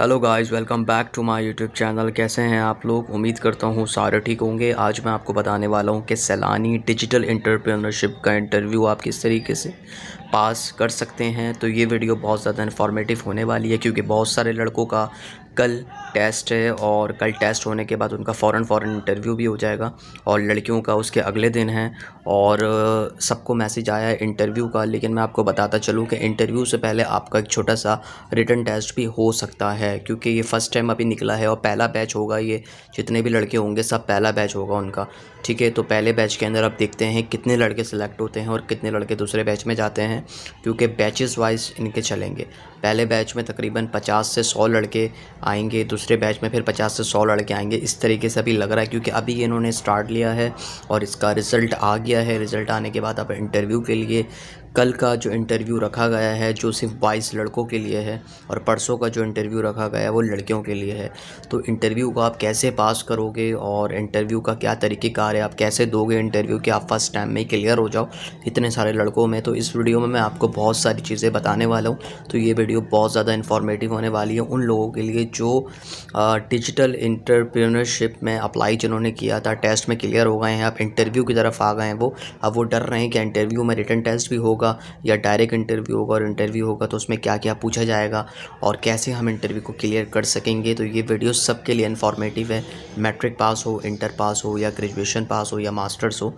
hello guys welcome back to my YouTube channel कैसे हैं आप लोग उम्मीद करता हूँ सारे ठीक होंगे आज मैं आपको बताने वाला हूँ कि सैलानी डिजिटल इंटरप्रेनरशिप का इंटरव्यू आप किस तरीके से पास कर सकते हैं तो ये वीडियो बहुत ज़्यादा इन्फॉर्मेटिव होने वाली है क्योंकि बहुत सारे लड़कों का कल टेस्ट है और कल टेस्ट होने के बाद उनका फ़ौर फ़ौर इंटरव्यू भी हो जाएगा और लड़कियों का उसके अगले दिन है और सबको मैसेज आया है इंटरव्यू का लेकिन मैं आपको बताता चलूँ कि इंटरव्यू से पहले आपका एक छोटा सा रिटर्न टेस्ट भी हो सकता है क्योंकि ये फ़र्स्ट टाइम अभी निकला है और पहला बैच होगा ये जितने भी लड़के होंगे सब पहला बैच होगा उनका ठीक है तो पहले बैच के अंदर आप देखते हैं कितने लड़के सेलेक्ट होते हैं और कितने लड़के दूसरे बैच में जाते हैं क्योंकि बैचेस वाइज इनके चलेंगे पहले बैच में तकरीबन पचास से सौ लड़के आएंगे दूसरे बैच में फिर पचास से सौ लड़के आएंगे इस तरीके से अभी लग रहा है क्योंकि अभी इन्होंने स्टार्ट लिया है और इसका रिज़ल्ट आ गया है रिज़ल्ट आने के बाद अब इंटरव्यू के लिए कल का जो इंटरव्यू रखा गया है जो सिर्फ बाईस लड़कों के लिए है और परसों का जो इंटरव्यू रखा गया है वो लड़कियों के लिए है तो इंटरव्यू को आप कैसे पास करोगे और इंटरव्यू का क्या तरीक़ेकार है आप कैसे दोगे इंटरव्यू कि आप फर्स्ट टाइम में क्लियर हो जाओ इतने सारे लड़कों में तो इस वीडियो में मैं आपको बहुत सारी चीज़ें बताने वाला हूँ तो ये वीडियो बहुत ज़्यादा इन्फॉर्मेटिव होने वाली है उन लोगों के लिए जो डिजिटल इंटरप्रीनरशिप में अप्लाई जिन्होंने किया था टेस्ट में क्लियर हो गए हैं आप इंटरव्यू की तरफ आ गए हैं वो अब वो डर रहे हैं कि इंटरव्यू में रिटर्न टेस्ट भी होगा होगा या डायरेक्ट इंटरव्यू होगा और इंटरव्यू होगा तो उसमें क्या क्या पूछा जाएगा और कैसे हम इंटरव्यू को क्लियर कर सकेंगे तो ये वीडियो सबके लिए इन्फॉर्मेटिव है मैट्रिक पास हो इंटर पास हो या ग्रेजुएशन पास हो या मास्टर्स हो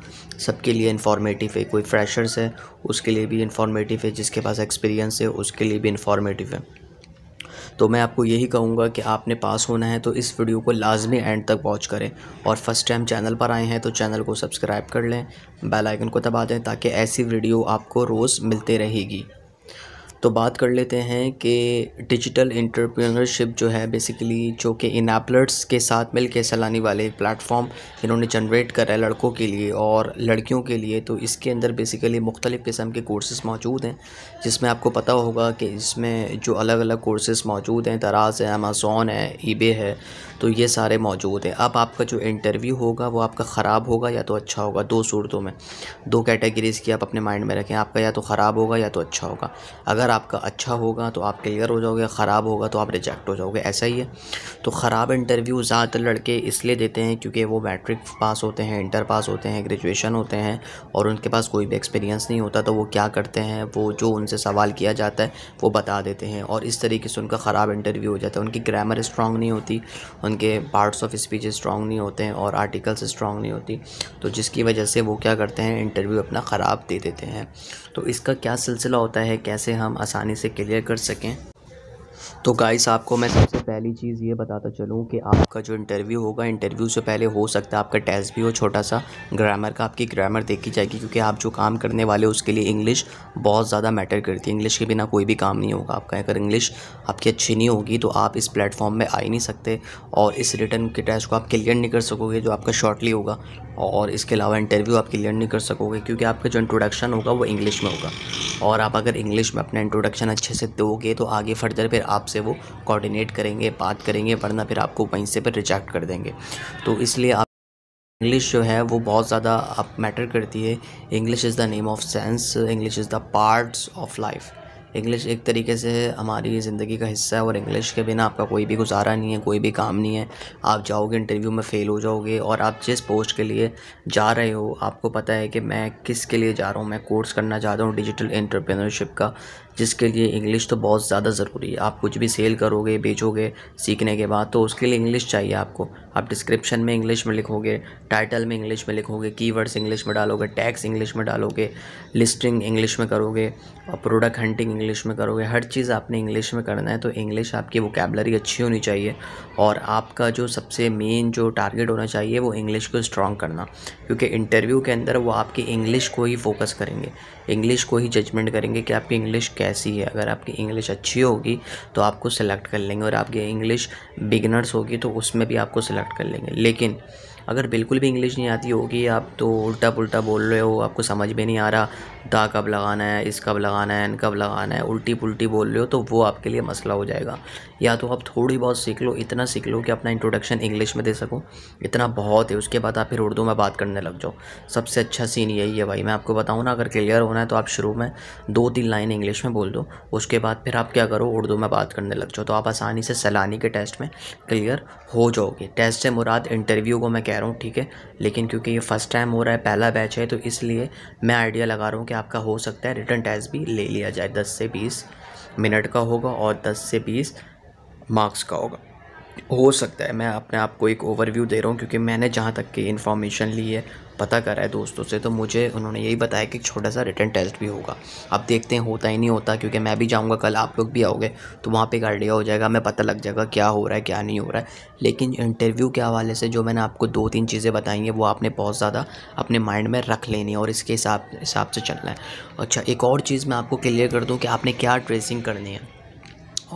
सबके लिए इन्फॉर्मेटिव है कोई फ्रेशर्स है उसके लिए भी इन्फॉर्मेटिव है जिसके पास एक्सपीरियंस है उसके लिए भी इन्फॉर्मेटिव है तो मैं आपको यही कहूँगा कि आपने पास होना है तो इस वीडियो को लाजमी एंड तक वॉच करें और फर्स्ट टाइम चैनल पर आए हैं तो चैनल को सब्सक्राइब कर लें बेलाइकन को दबा दें ताकि ऐसी वीडियो आपको रोज़ मिलते रहेगी तो बात कर लेते हैं कि डिजिटल इंटरप्रेन्योरशिप जो है बेसिकली जो कि इन एपलर्ट्स के साथ मिल के सलानी वाले प्लेटफॉर्म इन्होंने जनरेट करा है लड़कों के लिए और लड़कियों के लिए तो इसके अंदर बेसिकली मुख्तलिफ़ किस्म के कोर्सेज़ मौजूद हैं जिसमें आपको पता होगा कि इसमें जो अलग अलग कोर्सेज़ मौजूद हैं तराज है अमेज़ोन है ई है तो ये सारे मौजूद हैं अब आपका जो इंटरव्यू होगा वो आपका ख़राब होगा या तो अच्छा होगा दो सूरतों में दो कैटेगरीज़ की आप अपने माइंड में रखें आपका या तो ख़राब होगा या तो अच्छा होगा अगर आपका अच्छा होगा तो आप क्लियर हो जाओगे ख़राब होगा तो आप रिजेक्ट हो जाओगे ऐसा ही है तो ख़राब इंटरव्यू ज़्यादातर लड़के इसलिए देते हैं क्योंकि वो मैट्रिक पास होते हैं इंटर पास होते हैं ग्रेजुएशन होते हैं और उनके पास कोई भी एक्सपीरियंस नहीं होता तो वो क्या करते हैं वो जो उनसे सवाल किया जाता है वो बता देते हैं और इस तरीके से उनका ख़राब इंटरव्यू हो जाता है उनकी ग्रामर स्ट्रॉन्ग नहीं होती उनके पार्ट्स ऑफ स्पीच स्ट्रॉन्ग नहीं होते हैं और आर्टिकल्स स्ट्रॉन्ग नहीं होती तो जिसकी वजह से वो क्या करते हैं इंटरव्यू अपना ख़राब दे देते हैं तो इसका क्या सिलसिला होता है कैसे हम आसानी से क्लियर कर सकें तो गाइस आपको मैं सबसे पहली चीज़ ये बताता चलूँ कि आपका जो इंटरव्यू होगा इंटरव्यू से पहले हो सकता है आपका टेस्ट भी हो छोटा सा ग्रामर का आपकी ग्रामर देखी जाएगी क्योंकि आप जो काम करने वाले उसके लिए इंग्लिश बहुत ज़्यादा मैटर करती है इंग्लिश के बिना कोई भी काम नहीं होगा आपका अगर इंग्लिश आपकी अच्छी नहीं होगी तो आप इस प्लेटफॉर्म में आ ही नहीं सकते और इस रिटर्न के टेस्ट को आप क्लियर नहीं कर सकोगे जो आपका शॉर्टली होगा और इसके अलावा इंटरव्यू आप क्लियर नहीं कर सकोगे क्योंकि आपका जो इंट्रोडक्शन होगा वो इंग्लिश में होगा और आप अगर इंग्लिश में अपना इंट्रोडक्शन अच्छे से दोगे तो आगे फर्दर फिर आप आपसे वो कोऑर्डिनेट करेंगे बात करेंगे वरना फिर आपको वहीं से फिर रिजेक्ट कर देंगे तो इसलिए आप इंग्लिश जो है वो बहुत ज़्यादा आप मैटर करती है English is the name of sense English is the parts of life English एक तरीके से हमारी ज़िंदगी का हिस्सा है और इंग्लिश के बिना आपका कोई भी गुजारा नहीं है कोई भी काम नहीं है आप जाओगे इंटरव्यू में फ़ेल हो जाओगे और आप जिस पोस्ट के लिए जा रहे हो आपको पता है कि मैं किसके लिए जा रहा हूँ मैं कोर्स करना चाहता हूँ डिजिटल इंटरप्रेनरशिप का जिसके लिए इंग्लिश तो बहुत ज़्यादा ज़रूरी है आप कुछ भी सेल करोगे बेचोगे सीखने के बाद तो उसके लिए इंग्लिश चाहिए आपको आप डिस्क्रिप्शन में इंग्लिश में लिखोगे टाइटल में इंग्लिश में लिखोगे कीवर्ड्स इंग्लिश में डालोगे टैक्स इंग्लिश में डालोगे लिस्टिंग इंग्लिश में करोगे और प्रोडक्ट हंटिंग इंग्लिश में करोगे हर चीज़ आपने इंग्लिश में करना है तो इंग्लिश आपकी वोकेबलरी अच्छी होनी चाहिए और आपका जो सबसे मेन जो टारगेट होना चाहिए वो इंग्लिश को स्ट्रॉन्ग करना क्योंकि इंटरव्यू के अंदर वो आपकी इंग्लिश को ही फोकस करेंगे इंग्लिश को ही जजमेंट करेंगे कि आपकी इंग्लिश कैसी है अगर आपकी इंग्लिश अच्छी होगी तो आपको सेलेक्ट कर लेंगे और आपकी इंग्लिश बिगनर्स होगी तो उसमें भी आपको सेलेक्ट कर लेंगे लेकिन अगर बिल्कुल भी इंग्लिश नहीं आती होगी आप तो उल्टा पुल्टा बोल रहे हो आपको समझ में नहीं आ रहा दा कब लगाना है इस कब लगाना है इन कब लगाना है उल्टी पुल्टी बोल रहे हो तो वो आपके लिए मसला हो जाएगा या तो आप थोड़ी बहुत सीख लो इतना सीख लो कि अपना इंट्रोडक्शन इंग्लिश में दे सको इतना बहुत है उसके बाद आप फिर उर्दू में बात करने लग जाओ सबसे अच्छा सीन यही है भाई मैं आपको बताऊँ ना अगर क्लियर होना है तो आप शुरू में दो तीन लाइन इंग्लिश में बोल दो उसके बाद फिर आप क्या करो उर्दू में बात करने लग जाओ तो आप आसानी से सैलानी के टेस्ट में क्लियर हो जाओगे टेस्ट से मुराद इंटरव्यू को मैं कह रहा हूँ ठीक है लेकिन क्योंकि ये फ़र्स्ट टाइम हो रहा है पहला बैच है तो इसलिए मैं आइडिया लगा रहा हूँ कि आपका हो सकता है रिटर्न टेस्ट भी ले लिया जाए दस से बीस मिनट का होगा और दस से बीस मार्क्स का होगा हो सकता है मैं अपने आप को एक ओवरव्यू दे रहा हूँ क्योंकि मैंने जहाँ तक की इन्फॉर्मेशन ली है पता करा है दोस्तों से तो मुझे उन्होंने यही बताया कि छोटा सा रिटर्न टेस्ट भी होगा अब देखते हैं होता ही नहीं होता क्योंकि मैं भी जाऊँगा कल आप लोग भी आओगे तो वहाँ पे एक आइडिया हो जाएगा हमें पता लग जाएगा क्या हो रहा है क्या नहीं हो रहा है लेकिन इंटरव्यू के हवाले से जो मैंने आपको दो तीन चीज़ें बताई हैं वो आपने बहुत ज़्यादा अपने माइंड में रख लेनी है और इसके हिसाब हिसाब से चलना है अच्छा एक और चीज़ मैं आपको क्लियर कर दूँ कि आपने क्या ट्रेसिंग करनी है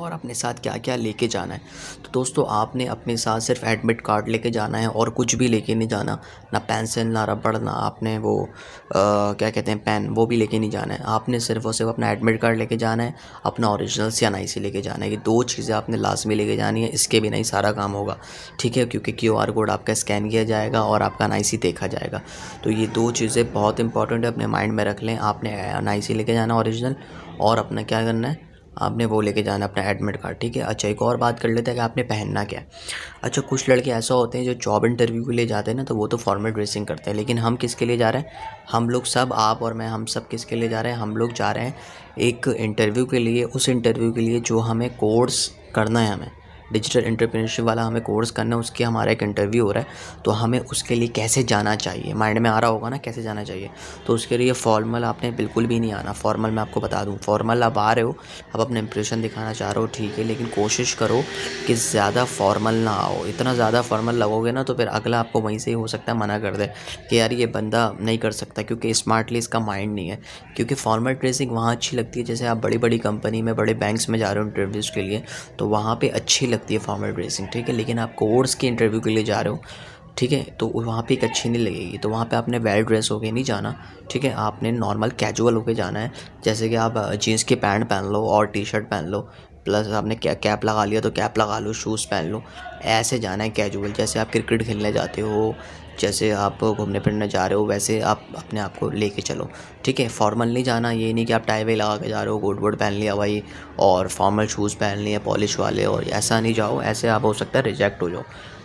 और अपने साथ क्या क्या लेके जाना है तो दोस्तों आपने अपने साथ सिर्फ एडमिट कार्ड लेके जाना है और कुछ भी लेके नहीं जाना ना पेंसिल ना रबड़ ना आपने वो आ, क्या कहते हैं पेन वो भी लेके नहीं जाना है आपने सिर्फ और सिर्फ अपना एडमिट कार्ड लेके जाना है अपना ओरिजिनल सी एन लेके जाना है ये दो चीज़ें आपने लाजमी लेके जानी है इसके बिना ही सारा काम होगा ठीक है क्योंकि क्यू आर कोड आपका स्कैन किया जाएगा और आपका एन देखा जाएगा तो ये दो चीज़ें बहुत इंपॉर्टेंट है अपने माइंड में रख लें आपने एन लेके जाना ओरिजिनल और अपना क्या करना है आपने वो लेके जाना अपना एडमिट कार्ड ठीक है अच्छा एक और बात कर लेते हैं कि आपने पहनना क्या है अच्छा कुछ लड़के ऐसा होते हैं जो जॉब इंटरव्यू के लिए जाते हैं ना तो वो तो फॉर्मल ड्रेसिंग करते हैं लेकिन हम किसके लिए जा रहे हैं हम लोग सब आप और मैं हम सब किसके लिए जा रहे हैं हम लोग जा रहे हैं एक इंटरव्यू के लिए उस इंटरव्यू के लिए जो हमें कोर्स करना है हमें डिजिटल इंटरप्रीनरशिप वाला हमें कोर्स करना है उसके हमारा एक इंटरव्यू हो रहा है तो हमें उसके लिए कैसे जाना चाहिए माइंड में आ रहा होगा ना कैसे जाना चाहिए तो उसके लिए फॉर्मल आपने बिल्कुल भी नहीं आना फॉर्मल मैं आपको बता दूँ फॉर्मल आप आ रहे हो आप अपना इंप्रेशन दिखाना चाह रहे हो ठीक है लेकिन कोशिश करो कि ज़्यादा फॉर्मल ना आओ इतना ज़्यादा फॉर्मल लगोगे ना तो फिर अगला आपको वहीं से ही हो सकता है मना कर दे कि यार ये बंदा नहीं कर सकता क्योंकि स्मार्टली इसका माइंड नहीं है क्योंकि फॉर्मल ड्रेसिंग वहाँ अच्छी लगती है जैसे आप बड़ी बड़ी कंपनी में बड़े बैंक्स में जा रहे हो इंटरव्यूज़ के लिए तो वहाँ पर अच्छी लगती है फॉर्मल ड्रेसिंग ठीक है लेकिन आप कोर्स के इंटरव्यू के लिए जा रहे हो ठीक है तो वहाँ पे एक अच्छी नहीं लगेगी तो वहाँ पे आपने वेल ड्रेस होके नहीं जाना ठीक है आपने नॉर्मल कैजुअल होके जाना है जैसे कि आप जीन्स के पैंट पहन लो और टी शर्ट पहन लो प्लस आपने क्या कैप लगा लिया तो कैप लगा लो शूज़ पहन लो ऐसे जाना है कैजुअल जैसे आप क्रिकेट खेलने जाते हो जैसे आप घूमने फिरने जा रहे हो वैसे आप अपने आप को लेके चलो ठीक है फॉर्मल नहीं जाना ये नहीं कि आप टाई वाई लगा के जा रहे हो गोड वोड पहन लिया भाई और फॉर्मल शूज़ पहन लिए पॉलिश वाले और ऐसा नहीं जाओ ऐसे आप हो सकता है रिजेक्ट हो जाओ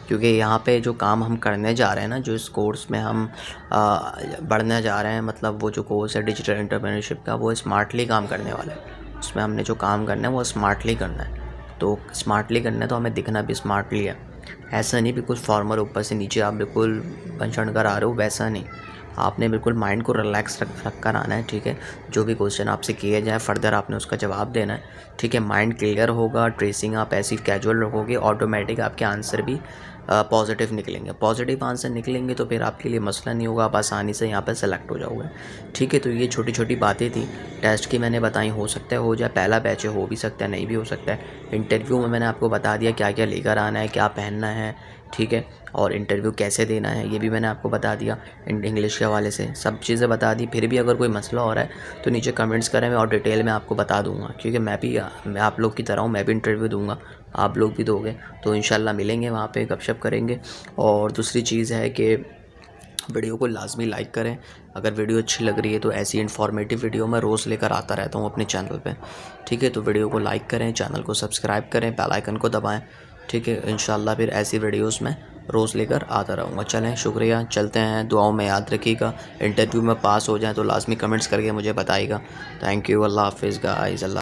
क्योंकि यहाँ पे जो काम हम करने जा रहे हैं ना जो इस कोर्स में हम आ, बढ़ने जा रहे हैं मतलब वो जो कोर्स है डिजिटल इंटरप्रेनरशिप का वो स्मार्टली काम करने वाला है उसमें हमने जो काम करना है वो स्मार्टली करना है तो स्मार्टली करना है तो हमें दिखना भी स्मार्टली है ऐसा नहीं बिल्कुल फॉर्मल ऊपर से नीचे आप बिल्कुल पंचण कर आ रहे हो वैसा नहीं आपने बिल्कुल माइंड को रिलैक्स रख रख कर आना है ठीक है जो भी क्वेश्चन आपसे किए जाए फर्दर आपने उसका जवाब देना है ठीक है माइंड क्लियर होगा ट्रेसिंग आप ऐसी कैजुअल रखोगे ऑटोमेटिक आपके आंसर भी पॉजिटिव निकलेंगे पॉजिटिव आंसर निकलेंगे तो फिर आपके लिए मसला नहीं होगा आप आसानी से यहाँ पर सेलेक्ट हो जाओगे ठीक है तो ये छोटी छोटी बातें थी टेस्ट की मैंने बताई हो सकता है हो जाए पहला बैच हो भी सकता है नहीं भी हो सकता है इंटरव्यू में मैंने आपको बता दिया क्या क्या लेकर आना है क्या पहनना है ठीक है और इंटरव्यू कैसे देना है ये भी मैंने आपको बता दिया इंग्लिश के हवाले से सब चीज़ें बता दी फिर भी अगर कोई मसला हो रहा है तो नीचे कमेंट्स करें मैं और डिटेल में आपको बता दूंगा क्योंकि मैं भी मैं आप लोग की तरह हूँ मैं भी इंटरव्यू दूंगा आप लोग भी दोगे तो इन मिलेंगे वहाँ पर गपशप करेंगे और दूसरी चीज़ है कि वीडियो को लाजमी लाइक करें अगर वीडियो अच्छी लग रही है तो ऐसी इन्फॉर्मेटिव वीडियो मैं रोज़ लेकर आता रहता हूँ अपने चैनल पर ठीक है तो वीडियो को लाइक करें चैनल को सब्सक्राइब करें बेलाइकन को दबाएँ ठीक है इन फिर ऐसी वीडियोज़ में रोज़ लेकर आता रहूँगा चलें शुक्रिया चलते हैं दुआओं में याद रखिएगा इंटरव्यू में पास हो जाए तो लाजमी कमेंट्स करके मुझे बताइएगा थैंक यू अल्लाह हाफिज़ गाइस अल्लाह